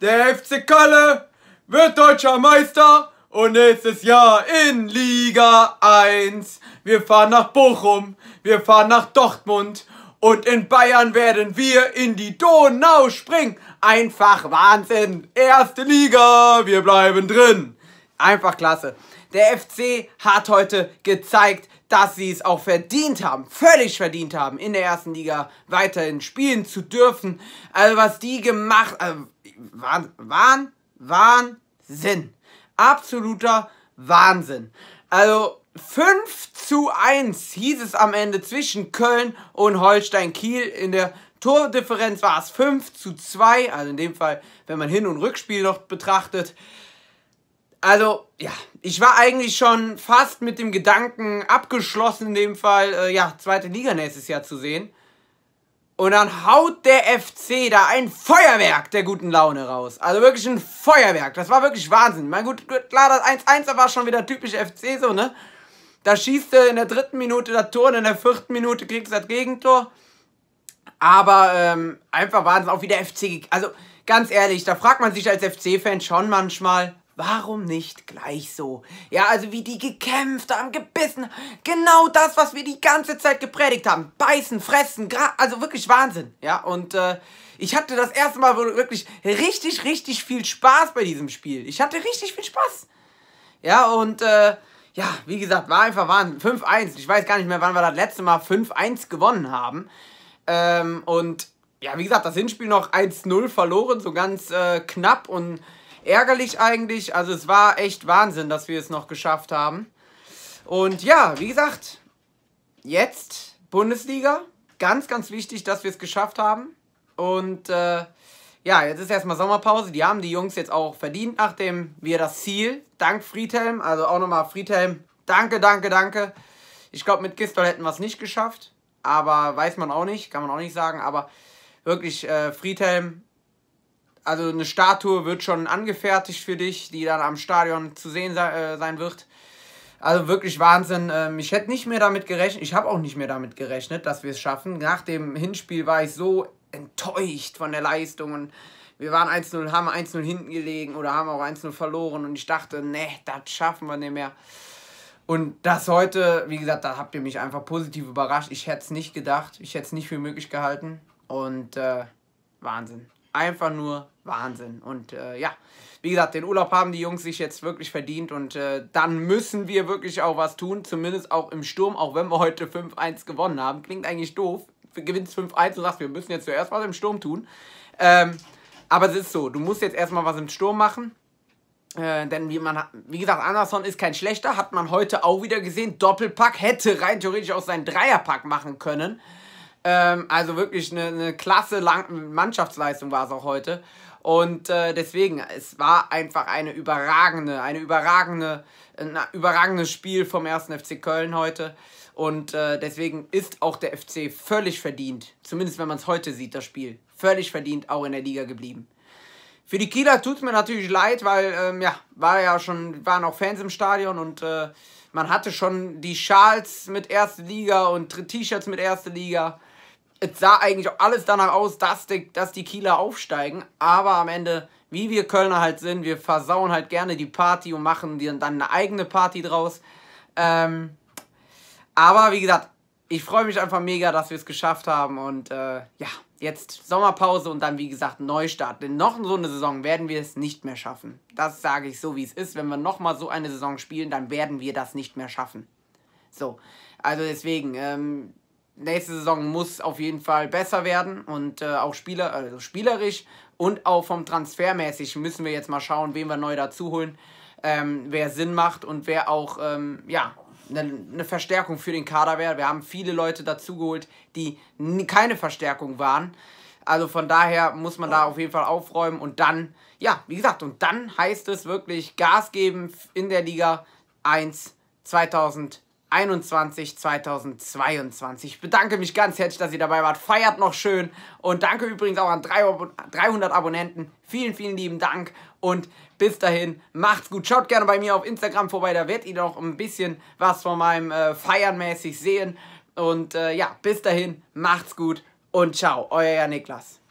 Der FC Kalle wird deutscher Meister und nächstes Jahr in Liga 1. Wir fahren nach Bochum, wir fahren nach Dortmund und in Bayern werden wir in die Donau springen. Einfach Wahnsinn. Erste Liga, wir bleiben drin. Einfach klasse. Der FC hat heute gezeigt, dass sie es auch verdient haben, völlig verdient haben, in der ersten Liga weiterhin spielen zu dürfen. Also was die gemacht haben, äh, waren, waren, Wahnsinn. Absoluter Wahnsinn. Also 5 zu 1 hieß es am Ende zwischen Köln und Holstein Kiel. In der Tordifferenz war es 5 zu 2, also in dem Fall, wenn man Hin- und Rückspiel noch betrachtet also, ja, ich war eigentlich schon fast mit dem Gedanken abgeschlossen, in dem Fall, äh, ja, zweite Liga nächstes Jahr zu sehen. Und dann haut der FC da ein Feuerwerk der guten Laune raus. Also wirklich ein Feuerwerk. Das war wirklich Wahnsinn. Mein gut, klar, das 1-1 war schon wieder typisch FC so, ne? Da schießt er in der dritten Minute das Tor und in der vierten Minute kriegst du das Gegentor. Aber ähm, einfach Wahnsinn, auch wie der FC. Also ganz ehrlich, da fragt man sich als FC-Fan schon manchmal, Warum nicht gleich so? Ja, also wie die gekämpft haben, gebissen. Genau das, was wir die ganze Zeit gepredigt haben. Beißen, fressen, gra also wirklich Wahnsinn. Ja, und äh, ich hatte das erste Mal wirklich richtig, richtig viel Spaß bei diesem Spiel. Ich hatte richtig viel Spaß. Ja, und äh, ja, wie gesagt, war einfach Wahnsinn. 5-1. Ich weiß gar nicht mehr, wann wir das letzte Mal 5-1 gewonnen haben. Ähm, und ja, wie gesagt, das Hinspiel noch 1-0 verloren, so ganz äh, knapp und ärgerlich eigentlich. Also es war echt Wahnsinn, dass wir es noch geschafft haben. Und ja, wie gesagt, jetzt Bundesliga. Ganz, ganz wichtig, dass wir es geschafft haben. Und äh, ja, jetzt ist erstmal Sommerpause. Die haben die Jungs jetzt auch verdient, nachdem wir das Ziel, dank Friedhelm, also auch nochmal Friedhelm, danke, danke, danke. Ich glaube, mit Gistol hätten wir es nicht geschafft. Aber weiß man auch nicht, kann man auch nicht sagen. Aber wirklich, äh, Friedhelm, also eine Statue wird schon angefertigt für dich, die dann am Stadion zu sehen äh, sein wird. Also wirklich Wahnsinn. Ähm, ich hätte nicht mehr damit gerechnet, ich habe auch nicht mehr damit gerechnet, dass wir es schaffen. Nach dem Hinspiel war ich so enttäuscht von der Leistung und wir waren 1-0, haben 1-0 hinten gelegen oder haben auch 1-0 verloren und ich dachte, ne, das schaffen wir nicht mehr. Und das heute, wie gesagt, da habt ihr mich einfach positiv überrascht. Ich hätte es nicht gedacht, ich hätte es nicht für möglich gehalten und äh, Wahnsinn. Einfach nur Wahnsinn. Und äh, ja, wie gesagt, den Urlaub haben die Jungs sich jetzt wirklich verdient und äh, dann müssen wir wirklich auch was tun, zumindest auch im Sturm, auch wenn wir heute 5-1 gewonnen haben. Klingt eigentlich doof, gewinnst 5-1 und sagst, wir müssen jetzt zuerst was im Sturm tun. Ähm, aber es ist so, du musst jetzt erstmal was im Sturm machen. Äh, denn wie, man, wie gesagt, Anderson ist kein schlechter, hat man heute auch wieder gesehen. Doppelpack hätte rein theoretisch auch seinen Dreierpack machen können. Ähm, also wirklich eine, eine klasse Lang Mannschaftsleistung war es auch heute. Und äh, deswegen, es war einfach eine überragende, eine überragende, ein überragendes Spiel vom 1. FC Köln heute. Und äh, deswegen ist auch der FC völlig verdient, zumindest wenn man es heute sieht, das Spiel, völlig verdient auch in der Liga geblieben. Für die Kieler tut es mir natürlich leid, weil ähm, ja, war ja schon, waren auch Fans im Stadion und äh, man hatte schon die Schals mit Erste Liga und T-Shirts mit Erste Liga es sah eigentlich alles danach aus, dass die, dass die Kieler aufsteigen, aber am Ende, wie wir Kölner halt sind, wir versauen halt gerne die Party und machen dann eine eigene Party draus. Ähm, aber wie gesagt, ich freue mich einfach mega, dass wir es geschafft haben und äh, ja, jetzt Sommerpause und dann wie gesagt Neustart. Denn noch so eine Saison werden wir es nicht mehr schaffen. Das sage ich so, wie es ist. Wenn wir nochmal so eine Saison spielen, dann werden wir das nicht mehr schaffen. So, also deswegen, ähm, nächste Saison muss auf jeden Fall besser werden und äh, auch Spieler, also spielerisch und auch vom Transfermäßig müssen wir jetzt mal schauen, wen wir neu dazu holen, ähm, wer Sinn macht und wer auch ähm, ja eine, eine Verstärkung für den Kader wäre. Wir haben viele Leute dazugeholt, die keine Verstärkung waren. Also von daher muss man da auf jeden Fall aufräumen und dann, ja, wie gesagt, und dann heißt es wirklich Gas geben in der Liga 1 2020. 21 2022. Ich Bedanke mich ganz herzlich, dass ihr dabei wart. Feiert noch schön und danke übrigens auch an 300 Abonnenten. Vielen, vielen lieben Dank und bis dahin macht's gut. Schaut gerne bei mir auf Instagram vorbei, da werdet ihr noch ein bisschen was von meinem äh, mäßig sehen. Und äh, ja, bis dahin macht's gut und ciao, euer Niklas.